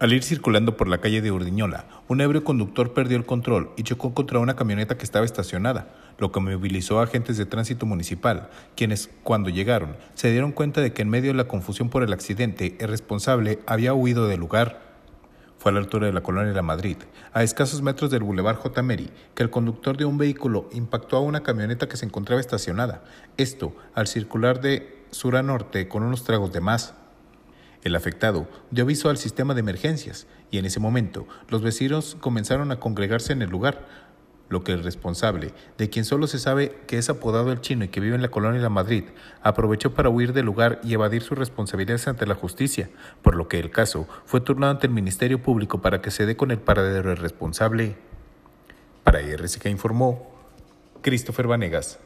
Al ir circulando por la calle de Urdiñola, un ebrio conductor perdió el control y chocó contra una camioneta que estaba estacionada, lo que movilizó a agentes de tránsito municipal, quienes, cuando llegaron, se dieron cuenta de que en medio de la confusión por el accidente, el responsable había huido del lugar. Fue a la altura de la colonia de la Madrid, a escasos metros del bulevar J. Meri, que el conductor de un vehículo impactó a una camioneta que se encontraba estacionada. Esto al circular de sur a norte con unos tragos de más. El afectado dio aviso al sistema de emergencias y en ese momento los vecinos comenzaron a congregarse en el lugar, lo que el responsable, de quien solo se sabe que es apodado el chino y que vive en la colonia de la Madrid, aprovechó para huir del lugar y evadir sus responsabilidades ante la justicia, por lo que el caso fue turnado ante el Ministerio Público para que se dé con el paradero del responsable. Para que informó Christopher Vanegas.